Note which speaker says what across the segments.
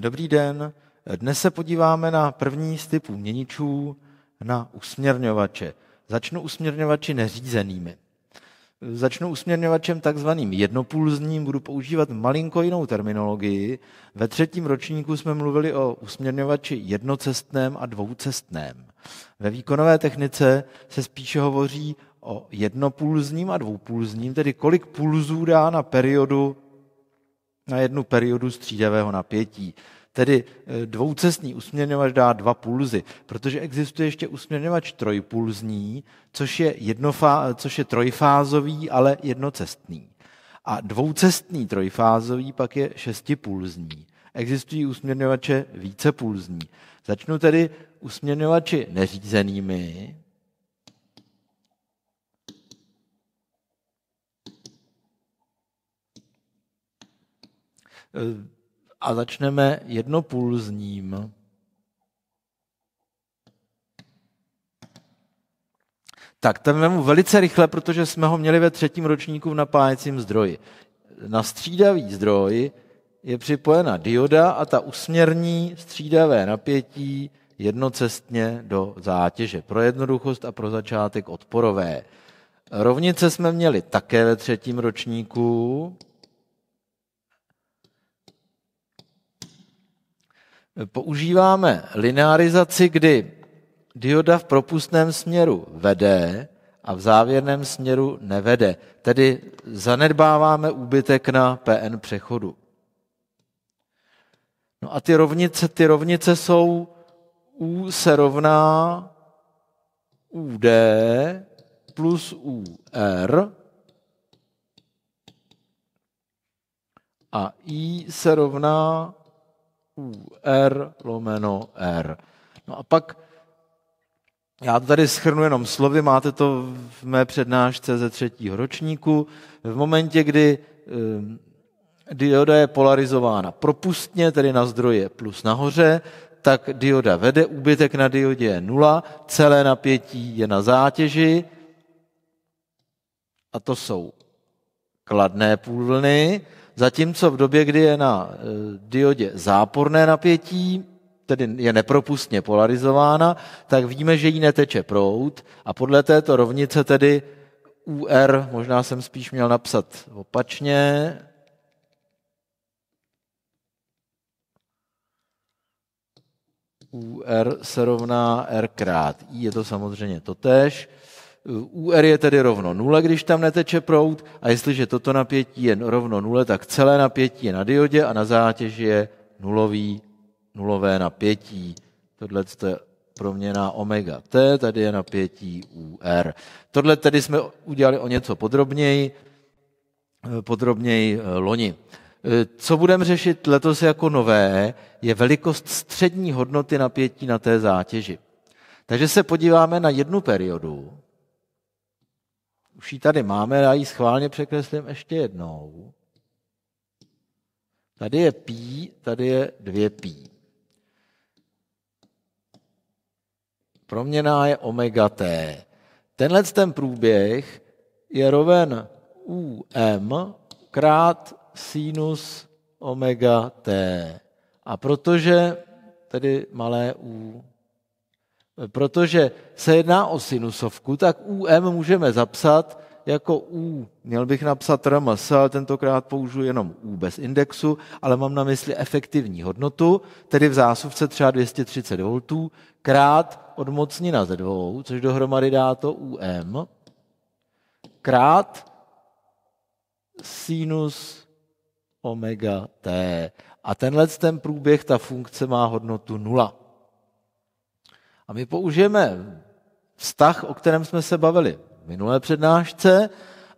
Speaker 1: Dobrý den, dnes se podíváme na první z typů měničů, na usměrňovače. Začnu usměrňovači neřízenými. Začnu usměrňovačem takzvaným jednopulzním, budu používat malinko jinou terminologii. Ve třetím ročníku jsme mluvili o usměrňovači jednocestném a dvoucestném. Ve výkonové technice se spíše hovoří o jednopulzním a dvoupulzním, tedy kolik pulzů dá na periodu na jednu periodu střídavého napětí. Tedy eh, dvoucestný usměrňovač dá dva pulzy, protože existuje ještě usměrňovač trojpulzní, což je, jednofá, což je trojfázový, ale jednocestný. A dvoucestný trojfázový pak je šestipulzní. Existují usměrňovače vícepulzní. Začnu tedy usměrňovači neřízenými, Eh, a začneme jednopulzním. Tak, ten vemu velice rychle, protože jsme ho měli ve třetím ročníku v napájecím zdroji. Na střídavý zdroj je připojena dioda a ta usměrní střídavé napětí jednocestně do zátěže. Pro jednoduchost a pro začátek odporové. Rovnice jsme měli také ve třetím ročníku. používáme linearizaci, kdy dioda v propustném směru vede a v závěrném směru nevede. Tedy zanedbáváme úbytek na PN přechodu. No a ty rovnice, ty rovnice jsou U se rovná UD plus UR a I se rovná QR lomeno R. No a pak, já to tady schrnu jenom slovy, máte to v mé přednášce ze třetího ročníku. V momentě, kdy ehm, dioda je polarizována propustně, tedy na zdroje plus nahoře, tak dioda vede, úbytek na diodě je nula, celé napětí je na zátěži a to jsou kladné půlvlny Zatímco v době, kdy je na eh, diodě záporné napětí, tedy je nepropustně polarizována, tak víme, že jí neteče proud a podle této rovnice tedy UR, možná jsem spíš měl napsat opačně, UR se rovná R krát I, je to samozřejmě totéž. UR je tedy rovno nule, když tam neteče proud a jestliže toto napětí je rovno nule, tak celé napětí je na diodě a na zátěži je nulový, nulové napětí. Tohle je proměná omega T, tady je napětí UR. Tohle tedy jsme udělali o něco podrobněji, podrobněji eh, loni. Eh, co budeme řešit letos jako nové, je velikost střední hodnoty napětí na té zátěži. Takže se podíváme na jednu periodu, už ji tady máme, já ji schválně překreslím ještě jednou. Tady je pí, tady je dvě pí. Proměná je omega t. Tenhle ten průběh je roven um krát sinus omega t. A protože tedy malé u Protože se jedná o sinusovku, tak UM můžeme zapsat jako U. Měl bych napsat RMS, ale tentokrát použiju jenom U bez indexu, ale mám na mysli efektivní hodnotu, tedy v zásuvce třeba 230 V, krát odmocnina ze dvou, což dohromady dá to UM, krát sinus omega t. A tenhle ten průběh, ta funkce má hodnotu 0. A my použijeme vztah, o kterém jsme se bavili v minulé přednášce,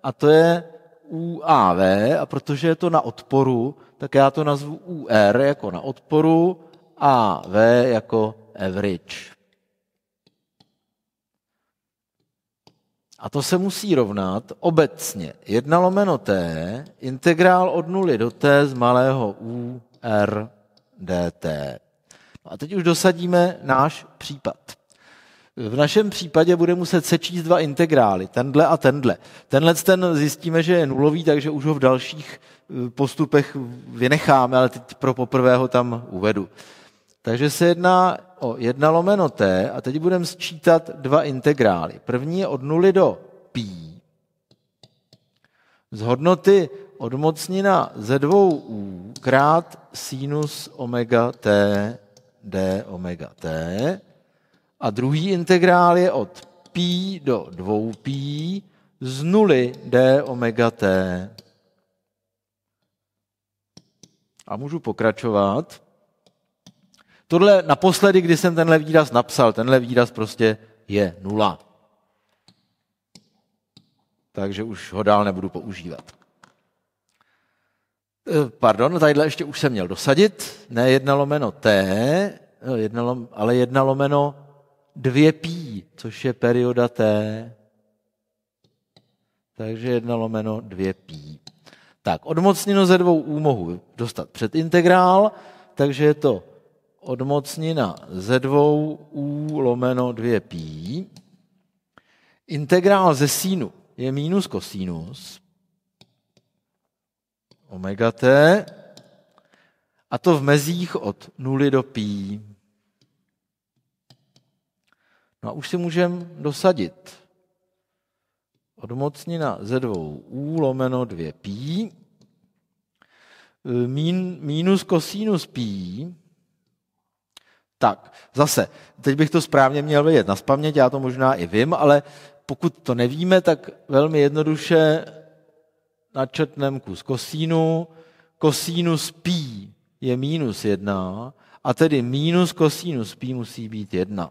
Speaker 1: a to je UAV, a protože je to na odporu, tak já to nazvu UR jako na odporu a V jako average. A to se musí rovnat obecně 1 lomeno t, integrál od nuly do t z malého u r dt. A teď už dosadíme náš případ. V našem případě bude muset sečíst dva integrály, tenhle a tenhle. Tenhle ten zjistíme, že je nulový, takže už ho v dalších eh, postupech vynecháme, ale teď pro poprvé ho tam uvedu. Takže se jedná o jedna lomeno t a teď budeme sčítat dva integrály. První je od nuly do π Z hodnoty odmocnina ze dvou u krát sinus omega t d omega t. A druhý integrál je od π do 2π z nuly d omega t. A můžu pokračovat. Tohle naposledy, kdy jsem tenhle výraz napsal, tenhle výraz prostě je nula. Takže už ho dál nebudu používat. Eh, pardon, tadyhle ještě už jsem měl dosadit. Ne jedna lomeno T, eh, jedna lom, ale jedna lomeno dvě pí, což je perioda T. Takže jedna lomeno dvě pí. Tak, odmocnino ze dvou u mohu dostat před integrál, takže je to odmocnina ze dvou u lomeno dvě pí. Integrál ze sínu je mínus kosinus omega t, a to v mezích od 0 do pí. No a už si můžeme dosadit odmocnina ze dvou u lomeno 2 pí e, mín, minus kosinus pí. Tak, zase, teď bych to správně měl vědět na spaměť, já to možná i vím, ale pokud to nevíme, tak velmi jednoduše načrtnem kus kosínu, kosínus pí je minus jedna, a tedy minus kosínus pí musí být jedna.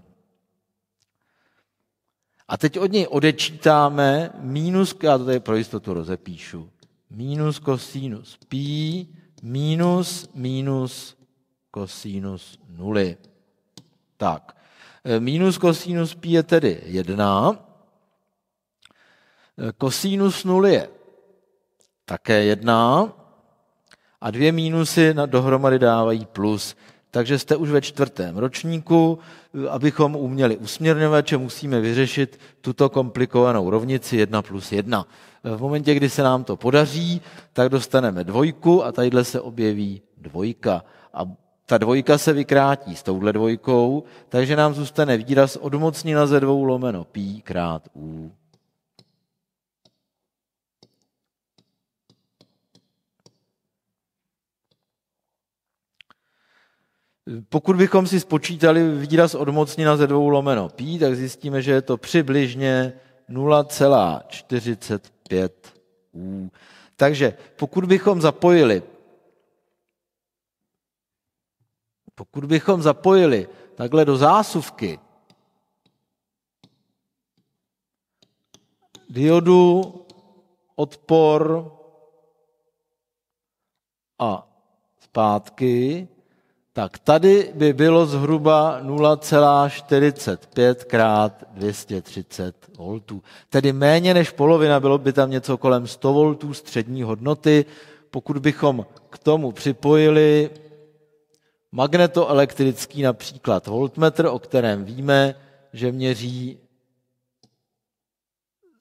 Speaker 1: A teď od něj odečítáme minus, já to tady pro jistotu rozepíšu, minus kosínus pi minus minus kosínus nuly. Tak, e, minus kosínus pi je tedy 1, e, kosínus nuly je také jedna A dvě mínusy dohromady dávají plus. Takže jste už ve čtvrtém ročníku. Abychom uměli že musíme vyřešit tuto komplikovanou rovnici 1 plus 1. V momentě, kdy se nám to podaří, tak dostaneme dvojku a tadyhle se objeví dvojka. A ta dvojka se vykrátí s touhle dvojkou, takže nám zůstane výraz odmocnina ze dvou lomeno pi krát u. Pokud bychom si spočítali výraz odmocnina ze dvou lomeno pí, tak zjistíme, že je to přibližně 0,45 U. Takže pokud bychom zapojili pokud bychom zapojili takhle do zásuvky diodu, odpor a zpátky, tak tady by bylo zhruba 0,45 krát 230 voltů. Tedy méně než polovina, bylo by tam něco kolem 100 voltů, střední hodnoty. Pokud bychom k tomu připojili magnetoelektrický například voltmetr, o kterém víme, že měří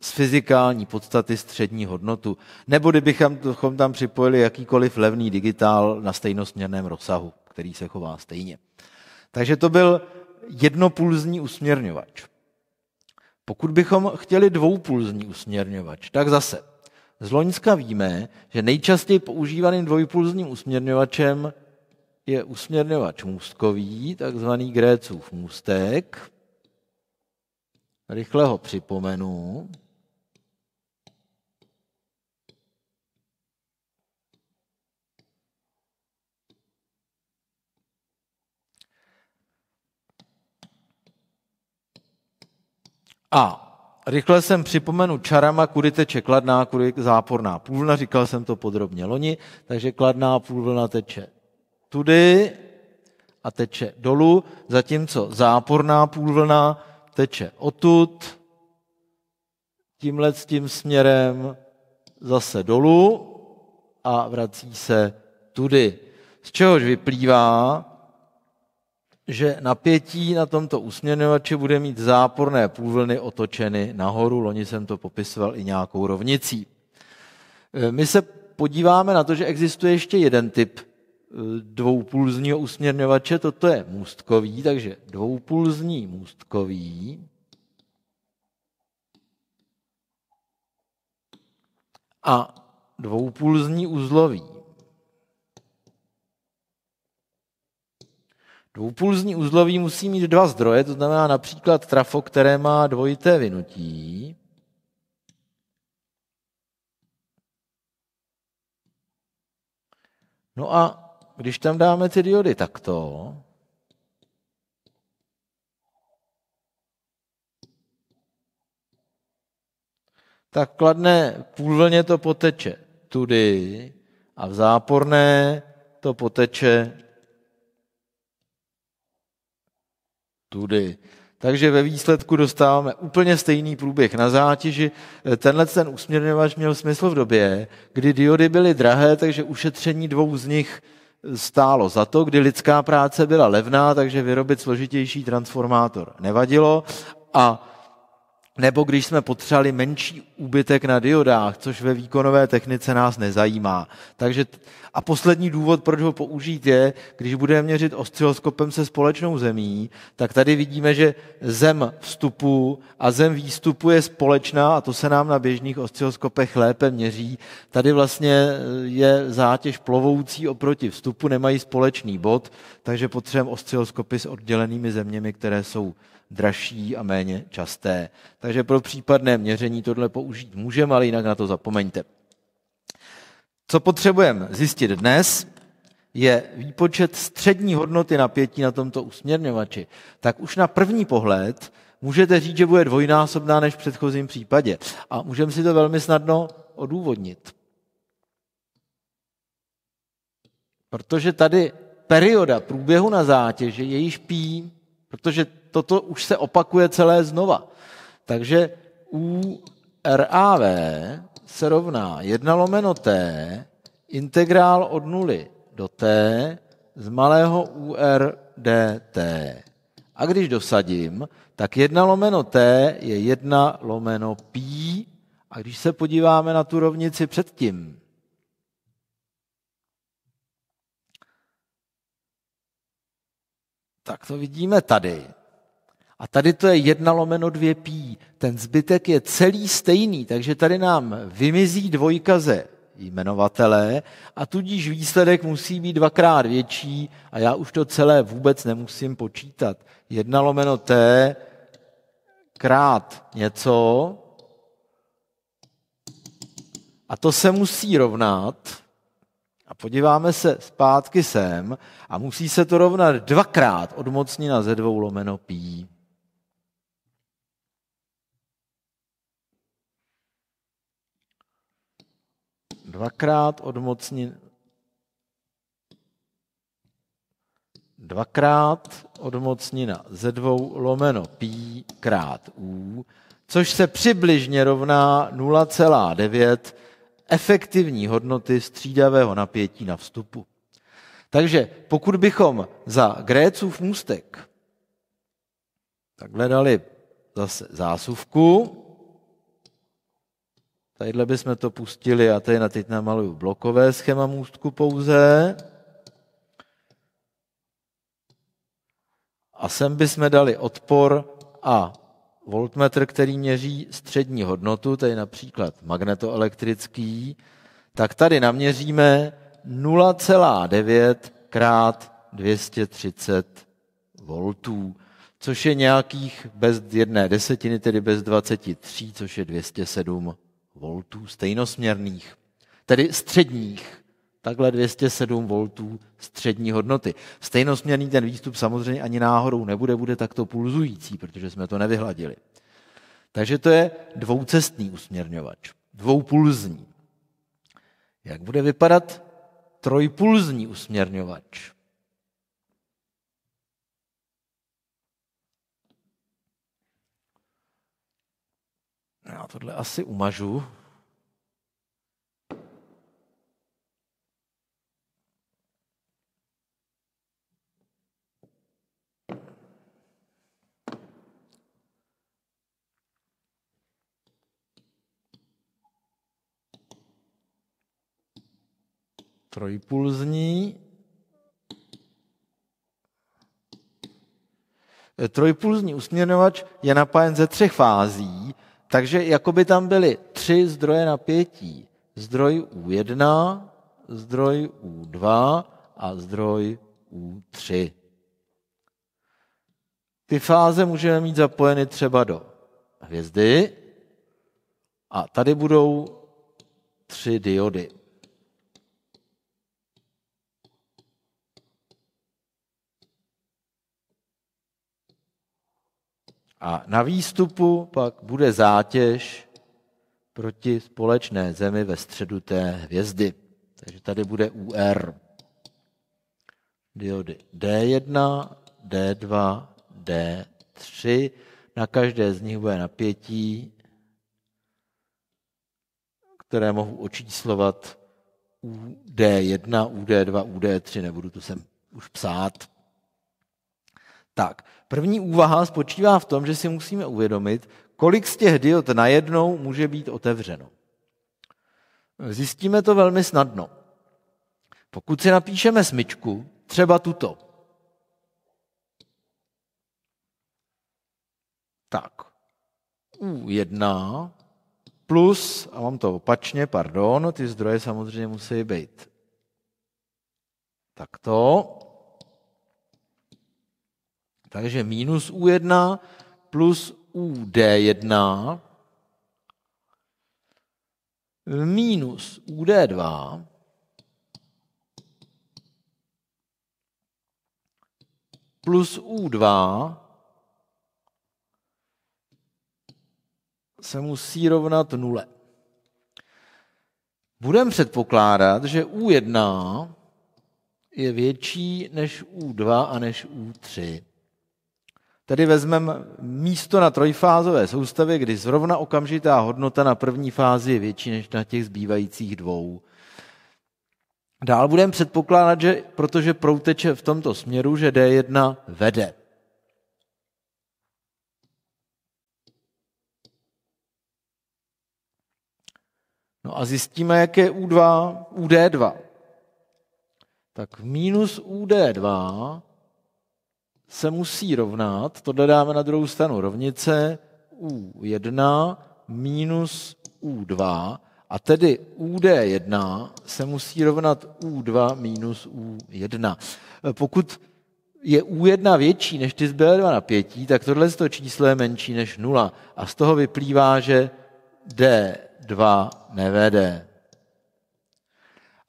Speaker 1: z fyzikální podstaty střední hodnotu, nebo kdybychom tam připojili jakýkoliv levný digitál na stejnosměrném rozsahu který se chová stejně. Takže to byl jednopulzní usměrňovač. Pokud bychom chtěli dvoupulzní usměrňovač, tak zase z Loňska víme, že nejčastěji používaným dvojpulzním usměrňovačem je usměrňovač můstkový, takzvaný Grécův můstek. Rychle ho připomenu. A rychle jsem připomenu čarama, kudy teče kladná, kudy záporná půlna, říkal jsem to podrobně loni, takže kladná půlna teče tudy a teče dolů, zatímco záporná půlvlna teče odtud, tímhle s tím směrem zase dolů a vrací se tudy. Z čehož vyplývá, že napětí na tomto usměrňovači bude mít záporné půlvlny otočeny nahoru. Loni jsem to popisoval i nějakou rovnicí. E, my se podíváme na to, že existuje ještě jeden typ e, dvoupulzního usměrňovače. Toto je můstkový, takže dvoupulzní můstkový. A dvoupulzní uzlový. Dvoupulzní uzloví musí mít dva zdroje, to znamená například trafo, které má dvojité vynutí. No a když tam dáme ty diody takto, tak kladné půlvlně to poteče tudy a v záporné to poteče tudy. Takže ve výsledku dostáváme úplně stejný průběh na zátěži. Eh, tenhle ten usměrňovač měl smysl v době, kdy diody byly drahé, takže ušetření dvou z nich eh, stálo za to, kdy lidská práce byla levná, takže vyrobit složitější transformátor nevadilo a nebo když jsme potřebovali menší úbytek na diodách, což ve výkonové technice nás nezajímá. Takže a poslední důvod, proč ho použít, je, když budeme měřit osciloskopem se společnou zemí, tak tady vidíme, že zem vstupu a zem výstupu je společná a to se nám na běžných osciloskopech lépe měří. Tady vlastně e, je zátěž plovoucí oproti vstupu, nemají společný bod, takže potřebujeme osciloskopy s oddělenými zeměmi, které jsou dražší a méně časté. Takže pro případné měření tohle použít můžeme, ale jinak na to zapomeňte. Co potřebujeme zjistit dnes, je výpočet střední hodnoty napětí na tomto usměrňovači. Tak už na první pohled můžete říct, že bude dvojnásobná než v předchozím případě. A můžeme si to velmi snadno odůvodnit. Protože tady perioda průběhu na zátěže, je již pí, protože toto už se opakuje celé znova. Takže u RAV se rovná 1 lomeno t integrál od nuly do t z malého UR dt. A když dosadím, tak 1 lomeno t je 1 lomeno pí. A když se podíváme na tu rovnici předtím, tak to vidíme tady. A tady to je jedna lomeno dvě pí. Ten zbytek je celý stejný, takže tady nám vymizí dvojka ze jmenovatele a tudíž výsledek musí být dvakrát větší a já už to celé vůbec nemusím počítat. Jedna lomeno t krát něco a to se musí rovnat a podíváme se zpátky sem a musí se to rovnat dvakrát odmocnina ze dvou lomeno pí. dvakrát odmocnin, dvakrát odmocnina ze dvou lomeno pí krát u, což se přibližně rovná 0,9 efektivní hodnoty střídavého napětí na vstupu. Takže pokud bychom za Grécův můstek takhle dali zase zásuvku, Tadyhle bychom to pustili, já tady na teď namaluju blokové schéma můstku pouze. A sem bychom dali odpor a voltmetr, který měří střední hodnotu, tady například magnetoelektrický, tak tady naměříme 0,9 krát 230 voltů, což je nějakých bez jedné desetiny, tedy bez 23, což je 207 voltů stejnosměrných, tedy středních, takhle 207 voltů střední hodnoty. Stejnosměrný ten výstup samozřejmě ani náhodou nebude, bude takto pulzující, protože jsme to nevyhladili. Takže to je dvoucestný usměrňovač, dvoupulzní. Jak bude vypadat trojpulzní usměrňovač? Já tohle asi umažu. trojpulzní. Eh, trojpulzní usměrňovač je napájen ze třech fází takže jako by tam byly tři zdroje napětí. Zdroj U1, zdroj U2 a zdroj U3. Ty fáze můžeme mít zapojeny třeba do hvězdy a tady budou tři diody. A na výstupu pak bude zátěž proti společné zemi ve středu té hvězdy. Takže tady bude UR. Diody D1, D2, D3. Na každé z nich bude napětí, které mohu očíslovat UD1, UD2, UD3, nebudu to sem už psát. Tak, První úvaha spočívá v tom, že si musíme uvědomit, kolik z těch diod najednou může být otevřeno. Zjistíme to velmi snadno. Pokud si napíšeme smyčku, třeba tuto. Tak. U1 plus, a mám to opačně, pardon, ty zdroje samozřejmě musí být takto. Takže minus U1 plus UD1 minus UD2 plus U2 se musí rovnat nule. Budeme předpokládat, že U1 je větší než U2 a než U3. Tedy vezmeme místo na trojfázové soustavě, kdy zrovna okamžitá hodnota na první fázi je větší než na těch zbývajících dvou. Dál budeme předpokládat, že protože prouteče v tomto směru, že D1 vede. No a zjistíme, jak je U2, UD2. Tak minus UD2 se musí rovnat, to dáme na druhou stranu rovnice, U1 minus U2, a tedy UD1 se musí rovnat U2 minus U1. Pokud je U1 větší než ty zbylé dva napětí, tak tohle číslo je menší než 0. A z toho vyplývá, že D2 nevede.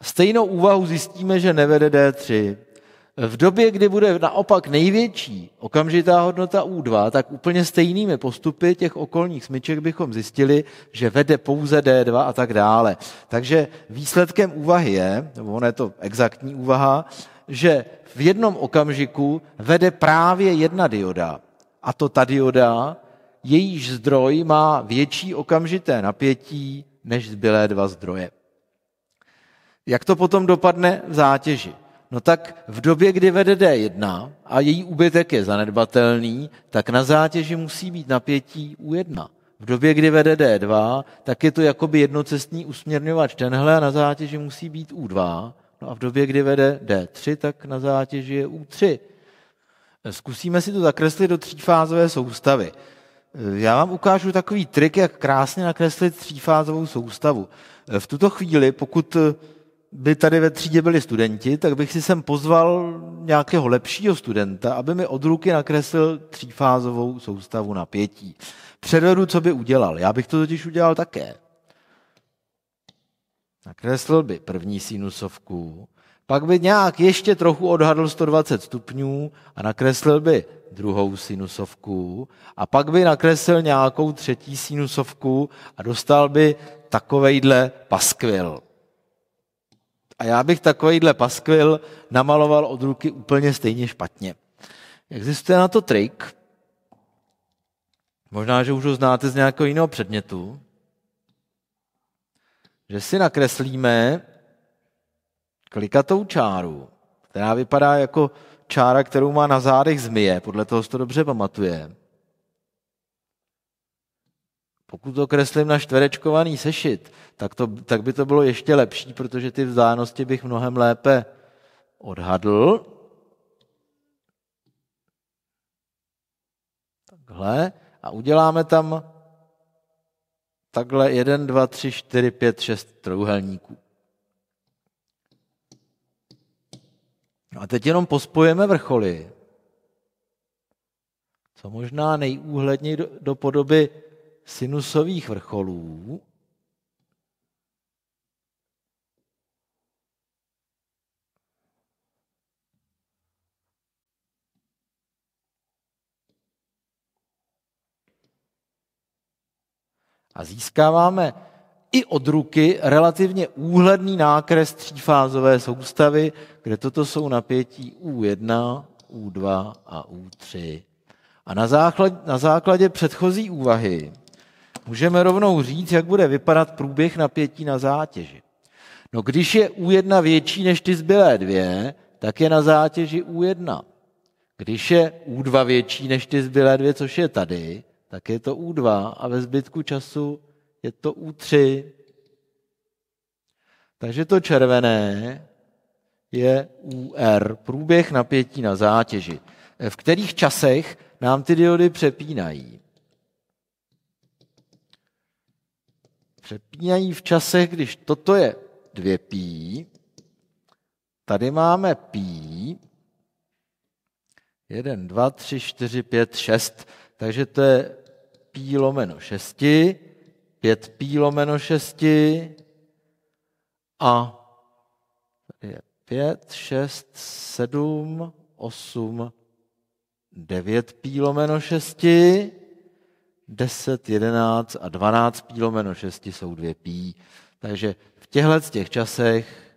Speaker 1: Stejnou úvahu zjistíme, že nevede D3. V době, kdy bude naopak největší okamžitá hodnota U2, tak úplně stejnými postupy těch okolních smyček bychom zjistili, že vede pouze D2 a tak dále. Takže výsledkem úvahy je, nebo ono je to exaktní úvaha, že v jednom okamžiku vede právě jedna dioda. A to ta dioda, jejíž zdroj má větší okamžité napětí než zbylé dva zdroje. Jak to potom dopadne v zátěži? No tak v době, kdy vede D1 a její úbytek je zanedbatelný, tak na zátěži musí být napětí U1. V době, kdy vede D2, tak je to jakoby jednocestný usměrňovač tenhle a na zátěži musí být U2. No a v době, kdy vede D3, tak na zátěži je U3. Zkusíme si to zakreslit do třífázové soustavy. Já vám ukážu takový trik, jak krásně nakreslit třífázovou soustavu. V tuto chvíli, pokud by tady ve třídě byli studenti, tak bych si sem pozval nějakého lepšího studenta, aby mi od ruky nakreslil třífázovou soustavu napětí. Předvedu, co by udělal. Já bych to totiž udělal také. Nakreslil by první sinusovku, pak by nějak ještě trochu odhadl 120 stupňů a nakreslil by druhou sinusovku a pak by nakreslil nějakou třetí sinusovku a dostal by takovejhle paskvil. A já bych takovýhle paskvil namaloval od ruky úplně stejně špatně. Existuje na to trik, možná, že už ho znáte z nějakého jiného předmětu, že si nakreslíme klikatou čáru, která vypadá jako čára, kterou má na zádech zmije, podle toho se to dobře pamatuje. Pokud to kreslím na čtverečkovaný sešit, tak, to, tak by to bylo ještě lepší, protože ty vzdálenosti bych mnohem lépe odhadl. Takhle. A uděláme tam takhle 1, 2, 3, 4, 5, 6 trojuhelníků. a teď jenom pospojeme vrcholy. Co možná nejúhledněji do, do podoby sinusových vrcholů, A získáváme i od ruky relativně úhledný nákres třífázové soustavy, kde toto jsou napětí U1, U2 a U3. A na základě, na základě předchozí úvahy můžeme rovnou říct, jak bude vypadat průběh napětí na zátěži. No když je U1 větší než ty zbylé dvě, tak je na zátěži U1. Když je U2 větší než ty zbylé dvě, což je tady, tak je to U2 a ve zbytku času je to U3. Takže to červené je UR, průběh napětí na zátěži, v kterých časech nám ty diody přepínají. přepínají v čase, když toto je 2 pí, tady máme pí, 1, 2, 3, 4, 5, 6, takže to je pí lomeno 6, 5 pí lomeno 6 a tady je 5, 6, 7, 8, 9 pí lomeno 6 10, 11 a 12 pí lomeno 6 jsou 2 pí. Takže v těchto těch časech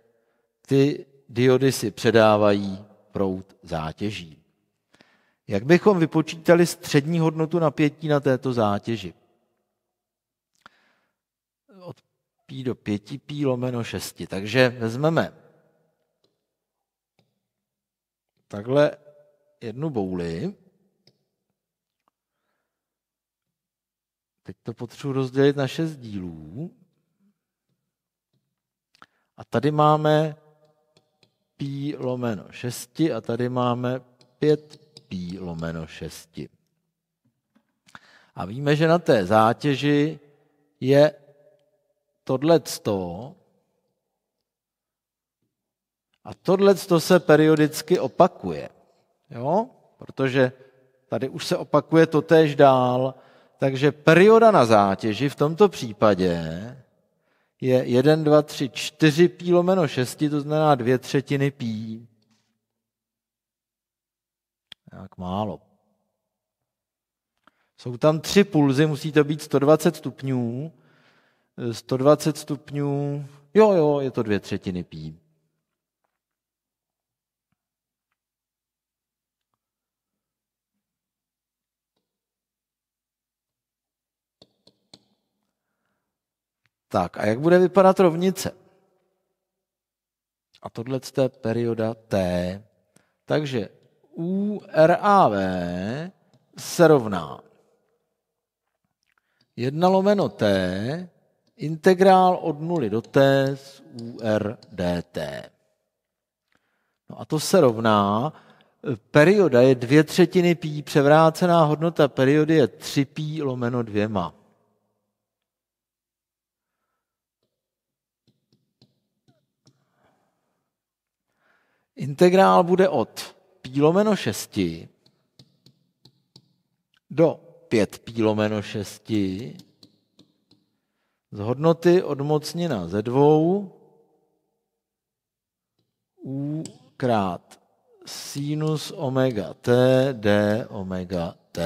Speaker 1: ty diody si předávají prout zátěží. Jak bychom vypočítali střední hodnotu napětí na této zátěži? Od pí do 5 pí lomeno 6. Takže vezmeme takhle jednu bouli Teď to potřebuji rozdělit na šest dílů. A tady máme pí lomeno 6 a tady máme 5 pí lomeno 6. A víme, že na té zátěži je tohleto a tohleto se periodicky opakuje. Jo? Protože tady už se opakuje totéž dál, takže perioda na zátěži v tomto případě je 1, 2, 3, 4 pí lomeno 6, to znamená dvě třetiny pí. Jak málo. Jsou tam tři pulzy, musí to být 120 stupňů. 120 stupňů, jo, jo, je to dvě třetiny pí. Tak a jak bude vypadat rovnice? A tohle je perioda T. Takže U v se rovná 1 lomeno T integrál od 0 do T z d T. No a to se rovná, perioda je dvě třetiny pí, převrácená hodnota periody je 3 pí lomeno dvěma. Integrál bude od pí lomeno 6 do 5 pí lomeno 6 z hodnoty odmocnina ze dvou u krát sinus omega t d omega t.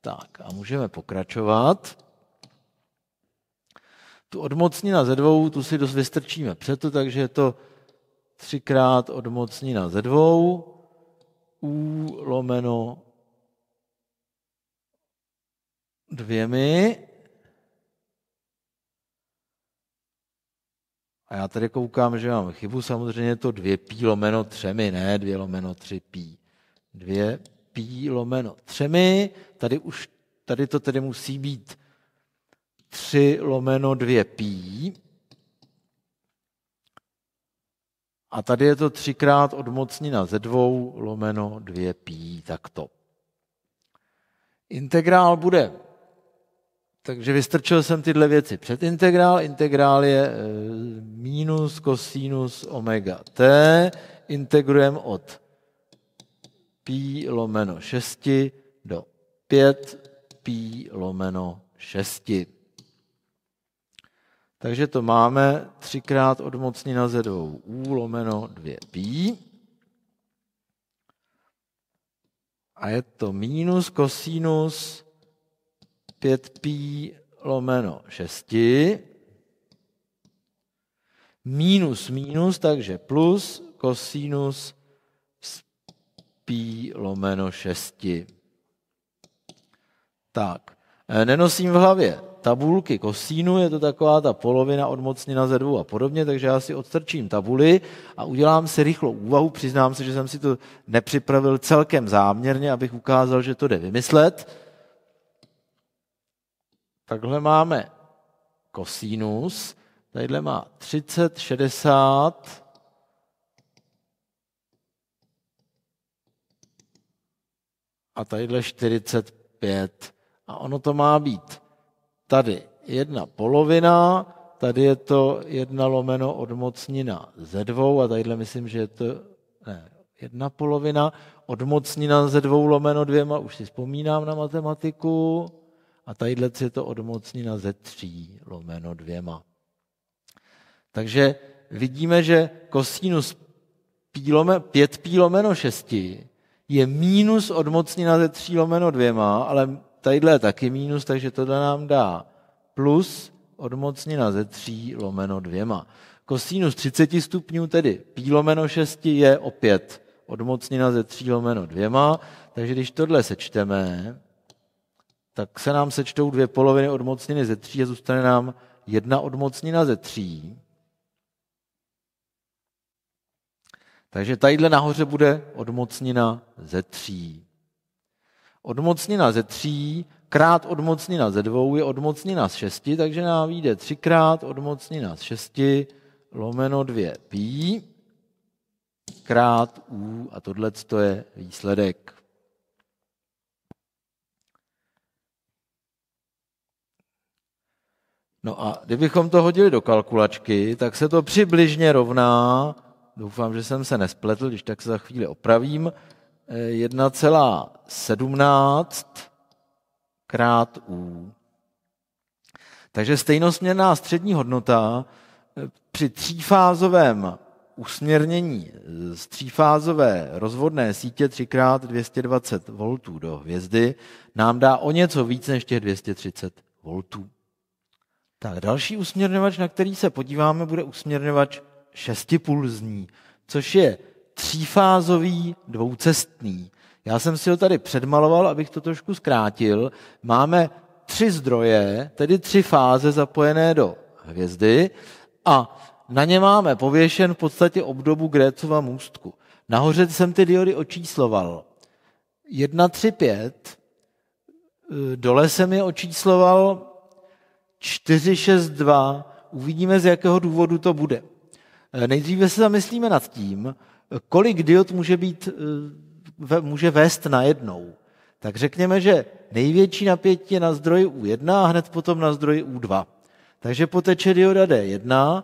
Speaker 1: Tak a můžeme pokračovat. Tu odmocnina ze dvou, tu si dost vystrčíme to, takže je to třikrát od mocnina ze dvou, u lomeno dvěmi. A já tady koukám, že mám chybu, samozřejmě to dvě pí lomeno třemi, ne dvě lomeno tři pí. Dvě pí lomeno třemi, tady už, tady to tedy musí být tři lomeno dvě pí. A tady je to třikrát odmocnina ze dvou lomeno dvě pí, takto. Integrál bude. Takže vystrčil jsem tyhle věci před integrál. Integrál je e, minus kosinus omega t. integrujem od pí lomeno 6 do 5 pí lomeno 6. Takže to máme třikrát odmocní na zedou u lomeno 2 pi. A je to minus kosinus 5 pi lomeno 6. Minus minus, takže plus kosinus pi lomeno 6. Tak, eh, nenosím v hlavě tabulky kosínu, je to taková ta polovina odmocnina ze dvou a podobně, takže já si odstrčím tabuly a udělám si rychlou úvahu. Přiznám se, že jsem si to nepřipravil celkem záměrně, abych ukázal, že to jde vymyslet. Takhle máme kosínus, tadyhle má 30, 60, a tadyhle 45. A ono to má být tady jedna polovina, tady je to jedna lomeno odmocnina ze dvou a tadyhle myslím, že je to ne, jedna polovina odmocnina ze dvou lomeno dvěma, už si vzpomínám na matematiku, a tadyhle je to odmocnina ze tří lomeno dvěma. Takže vidíme, že kosinus lomeno, 5 pí lomeno 6 je mínus odmocnina ze 3 lomeno 2, ale tadyhle je taky mínus, takže to nám dá plus odmocnina ze 3 lomeno dvěma. Kosínus 30 stupňů, tedy pí lomeno 6, je opět odmocnina ze 3 lomeno dvěma, takže když tohle sečteme, tak se nám sečtou dvě poloviny odmocniny ze 3 a zůstane nám jedna odmocnina ze 3. Takže tadyhle nahoře bude odmocnina ze 3. Odmocnina ze tří krát odmocnina ze dvou je odmocnina z šesti, takže nám vyjde třikrát odmocnina z šesti lomeno dvě pí krát u a tohle je výsledek. No a kdybychom to hodili do kalkulačky, tak se to přibližně rovná, doufám, že jsem se nespletl, když tak se za chvíli opravím, 1,17 krát U. Takže stejnosměrná střední hodnota eh, při třífázovém usměrnění z třífázové rozvodné sítě 3x220 V do hvězdy nám dá o něco víc než těch 230 V. Tak další usměrňovač, na který se podíváme, bude usměrňovač šestipulzní, což je třífázový dvoucestný. Já jsem si ho tady předmaloval, abych to trošku zkrátil. Máme tři zdroje, tedy tři fáze zapojené do hvězdy a na ně máme pověšen v podstatě obdobu Grécova můstku. Nahoře jsem ty diody očísloval. 1, 3, 5. Dole jsem je očísloval 4, 6, 2. Uvidíme, z jakého důvodu to bude. Eh, nejdříve se zamyslíme nad tím, kolik diod může, být, eh, může vést najednou. Tak řekněme, že největší napětí je na zdroji U1 a hned potom na zdroji U2. Takže poteče dioda D1,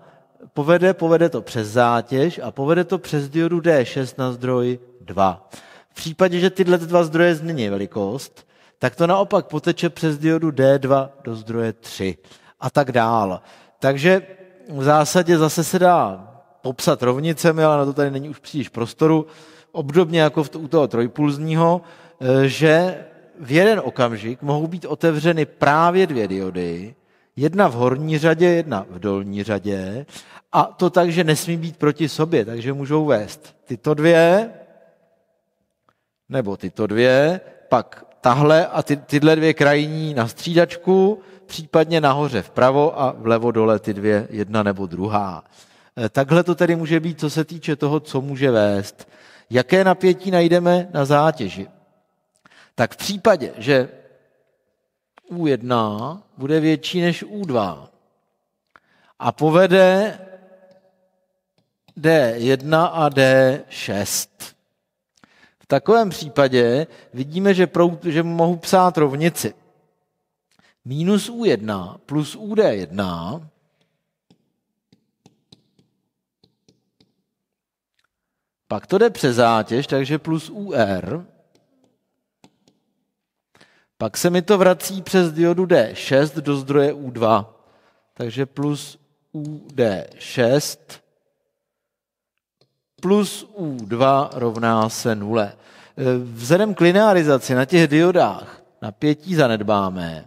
Speaker 1: povede, povede to přes zátěž a povede to přes diodu D6 na zdroj 2. V případě, že tyhle dva zdroje změní velikost, tak to naopak poteče přes diodu D2 do zdroje 3 a tak dál. Takže v zásadě zase se dá popsat rovnicemi, ale na to tady není už příliš prostoru, obdobně jako v to, u toho trojpulzního, eh, že v jeden okamžik mohou být otevřeny právě dvě diody, jedna v horní řadě, jedna v dolní řadě, a to tak, že nesmí být proti sobě, takže můžou vést tyto dvě, nebo tyto dvě, pak tahle a ty, tyhle dvě krajní na střídačku, případně nahoře vpravo a vlevo dole ty dvě, jedna nebo druhá. Eh, takhle to tedy může být, co se týče toho, co může vést. Jaké napětí najdeme na zátěži? Tak v případě, že U1 bude větší než U2 a povede D1 a D6. V takovém případě vidíme, že, pro, že mohu psát rovnici. Minus U1 plus UD1 Pak to jde přes zátěž, takže plus UR. Pak se mi to vrací přes diodu D6 do zdroje U2. Takže plus UD6 plus U2 rovná se nule. E, vzhledem k linearizaci na těch diodách napětí zanedbáme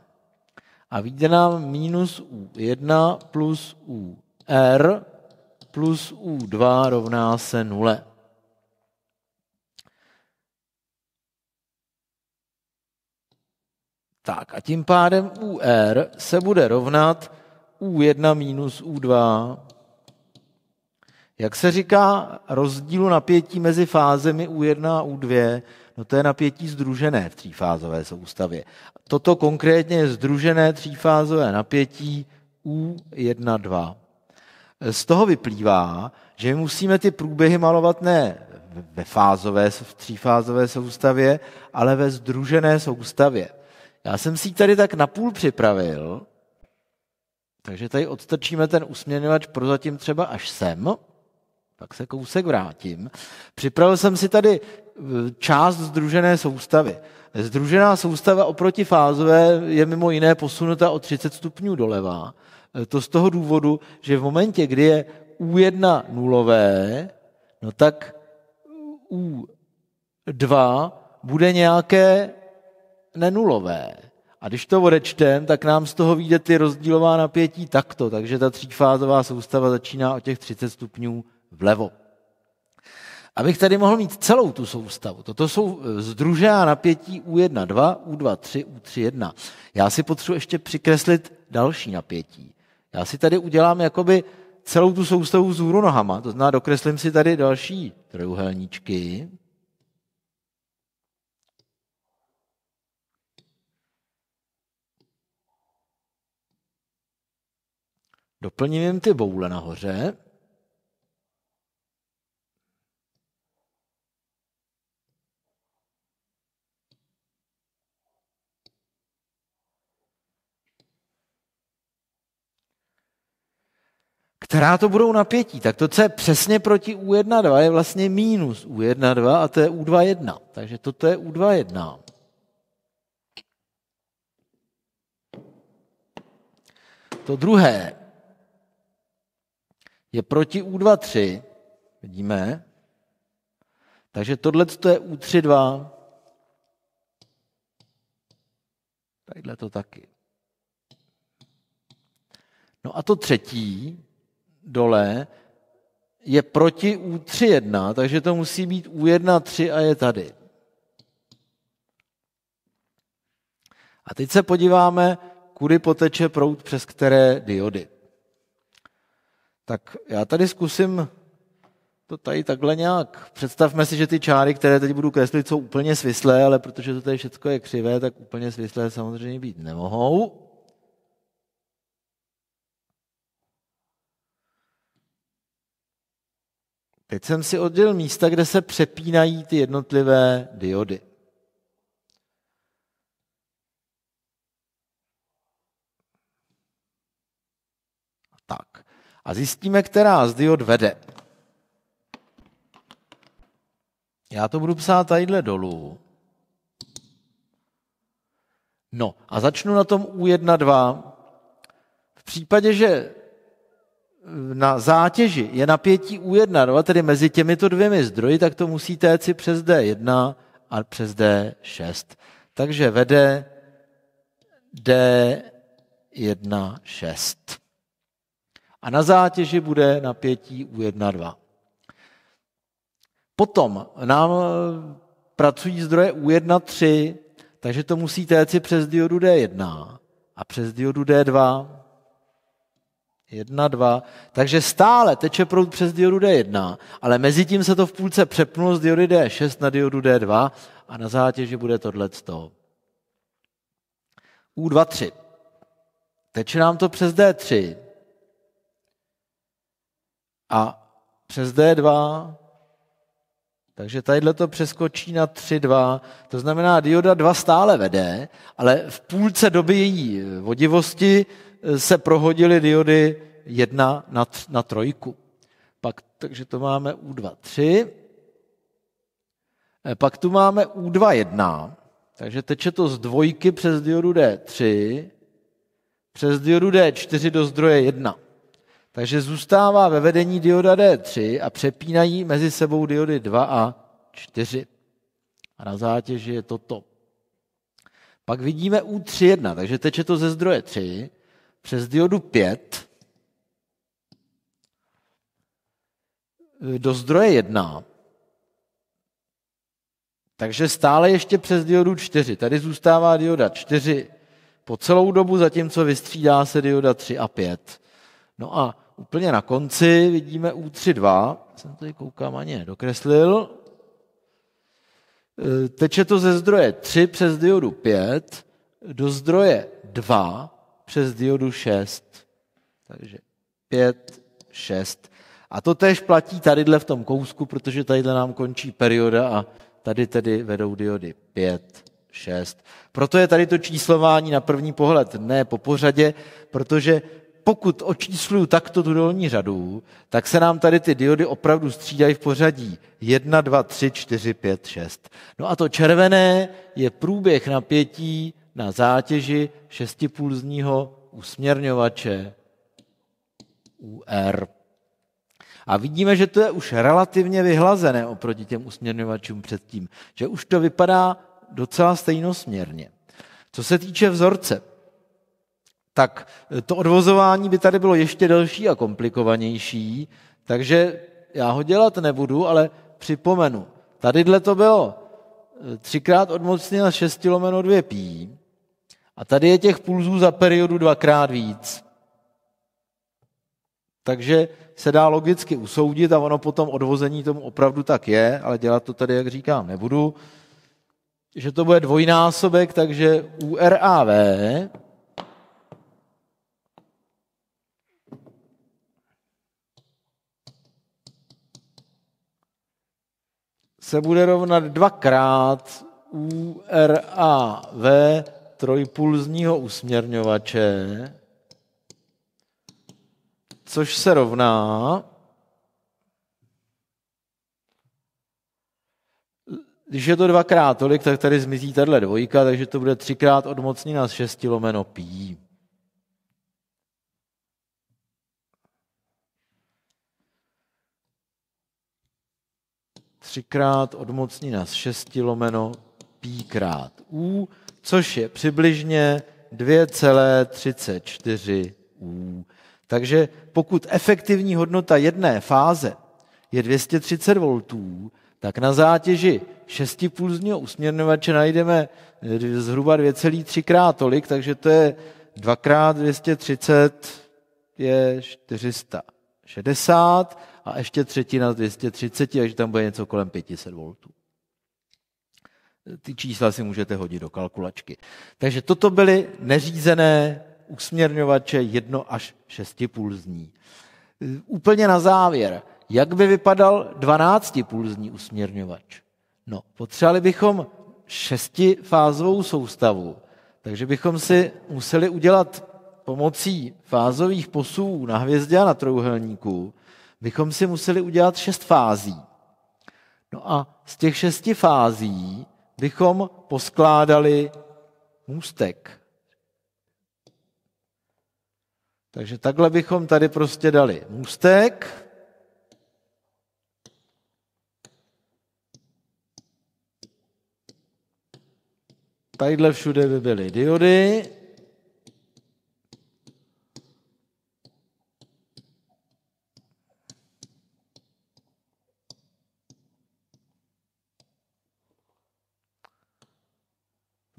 Speaker 1: a vyjde nám minus U1 plus UR plus U2 rovná se nule. Tak a tím pádem UR se bude rovnat U1 minus U2. Jak se říká rozdílu napětí mezi fázemi U1 a U2? No to je napětí združené v třífázové soustavě. Toto konkrétně je združené třífázové napětí U1,2. Z toho vyplývá, že musíme ty průběhy malovat ne ve fázové, v třífázové soustavě, ale ve združené soustavě. Já jsem si ji tady tak napůl připravil, takže tady odstrčíme ten usměňovač prozatím třeba až sem, pak se kousek vrátím. Připravil jsem si tady e, část združené soustavy. Združená soustava oproti fázové je mimo jiné posunuta o 30 stupňů doleva. E, to z toho důvodu, že v momentě, kdy je U1 nulové, no tak U2 bude nějaké nenulové. A když to odečtem, tak nám z toho vyjde ty rozdílová napětí takto, takže ta třífázová soustava začíná o těch 30 stupňů vlevo. Abych tady mohl mít celou tu soustavu. Toto jsou e, združená napětí U1, 2, U2, 3, U3, 1. Já si potřebuji ještě přikreslit další napětí. Já si tady udělám jakoby celou tu soustavu z nohama, to znamená dokreslím si tady další trojuhelníčky, Doplním jim ty boule nahoře. která to budou napětí. Tak to, co je přesně proti U1,2, je vlastně minus U1,2 a to je U2,1. Takže toto je U2,1. To druhé je proti U2,3, vidíme. Takže tohle to je U3,2. Tadyhle to taky. No a to třetí dole je proti U3,1, takže to musí být U1,3 a je tady. A teď se podíváme, kudy poteče prout přes které diody. Tak já tady zkusím to tady takhle nějak. Představme si, že ty čáry, které teď budu kreslit, jsou úplně svislé, ale protože to tady všechno je křivé, tak úplně svislé samozřejmě být nemohou. Teď jsem si oddělil místa, kde se přepínají ty jednotlivé diody. a zjistíme, která z diod vede. Já to budu psát tadyhle dolů. No a začnu na tom u 1 2. V případě, že na zátěži je napětí u 1 2, tedy mezi těmito dvěmi zdroji, tak to musí téct si přes D1 a přes D6. Takže vede d 1 6 a na zátěži bude napětí u 1,2. Potom nám eh, pracují zdroje U1,3, takže to musí téci přes diodu D1 a přes diodu D2. 1, 2. Takže stále teče proud přes diodu D1, ale mezi tím se to v půlce přepnulo z diody D6 na diodu D2 a na zátěži bude tohle z toho. U2, 3. Teče nám to přes D3, a přes D2, takže tadyhle to přeskočí na 3-2, to znamená dioda 2 stále vede, ale v půlce doby její vodivosti se prohodily diody 1 na, na trojku. Pak, takže to máme U2, 3. E, pak tu máme U2, 1. Takže teče to z dvojky přes diodu D3, přes diodu D4 do zdroje 1. Takže zůstává ve vedení dioda D3 a přepínají mezi sebou diody 2 a 4. A na zátěži je toto. Pak vidíme U3.1, takže teče to ze zdroje 3 přes diodu 5 do zdroje 1. Takže stále ještě přes diodu 4. Tady zůstává dioda 4 po celou dobu, zatímco vystřídá se dioda 3 a 5. No a úplně na konci vidíme U3.2, jsem tady koukám ani dokreslil. E, teče to ze zdroje 3 přes diodu 5 do zdroje 2 přes diodu 6. Takže 5, 6. A to tež platí tadyhle v tom kousku, protože tadyhle nám končí perioda a tady tedy vedou diody 5, 6. Proto je tady to číslování na první pohled ne po pořadě, protože pokud očísluju takto tu dolní řadu, tak se nám tady ty diody opravdu střídají v pořadí 1, 2, 3, 4, 5, 6. No a to červené je průběh napětí na zátěži šestipulzního usměrňovače UR. A vidíme, že to je už relativně vyhlazené oproti těm usměrňovačům předtím, že už to vypadá docela stejnosměrně. Co se týče vzorce, tak to odvozování by tady bylo ještě delší a komplikovanější, takže já ho dělat nebudu, ale připomenu. Tadyhle to bylo eh, třikrát odmocněno 6 lomeno 2 pí a tady je těch pulzů za periodu dvakrát víc. Takže se dá logicky usoudit a ono potom odvození tomu opravdu tak je, ale dělat to tady, jak říkám, nebudu, že to bude dvojnásobek, takže URAV se bude rovnat dvakrát URAV trojpulzního usměrňovače, což se rovná Když je to dvakrát tolik, tak tady zmizí tahle dvojka, takže to bude třikrát odmocnina z 6 lomeno pí. třikrát odmocní nás z 6 lomeno pí krát u, což je přibližně 2,34 u. Takže pokud efektivní hodnota jedné fáze je 230 V, tak na zátěži 6 pulzního usměrňovače najdeme eh, zhruba 2,3 krát tolik, takže to je 2 krát 230 je 460 a ještě třetina z 230, takže tam bude něco kolem 500 V. Ty čísla si můžete hodit do kalkulačky. Takže toto byly neřízené usměrňovače 1 až 6 pulzní. Úplně na závěr, jak by vypadal 12 pulzní usměrňovač? No, potřebovali bychom šestifázovou soustavu, takže bychom si museli udělat pomocí fázových posů na hvězdě a na trojuhelníku bychom si museli udělat šest fází. No a z těch šesti fází bychom poskládali můstek. Takže takhle bychom tady prostě dali můstek. Tadyhle všude by byly diody.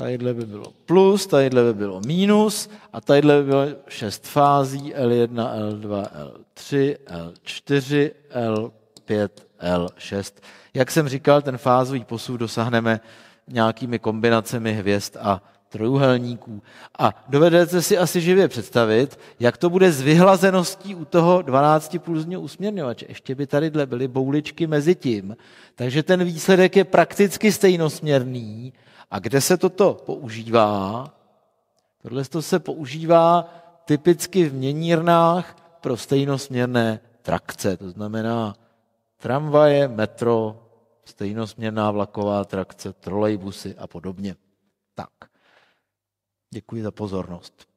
Speaker 1: Tadyhle by bylo plus, tadyhle by bylo minus a tadyhle by bylo šest fází L1, L2, L3, L4, L5, L6. Jak jsem říkal, ten fázový posuv dosáhneme nějakými kombinacemi hvězd a trojuhelníků. A dovedete si asi živě představit, jak to bude s vyhlazeností u toho 12 pulzního usměrňovače. Ještě by tady byly bouličky mezi tím. Takže ten výsledek je prakticky stejnosměrný. A kde se toto používá? Tohle to se používá typicky v měnírnách pro stejnosměrné trakce, to znamená tramvaje, metro, stejnosměrná vlaková trakce, trolejbusy a podobně. Tak. Děkuji za pozornost.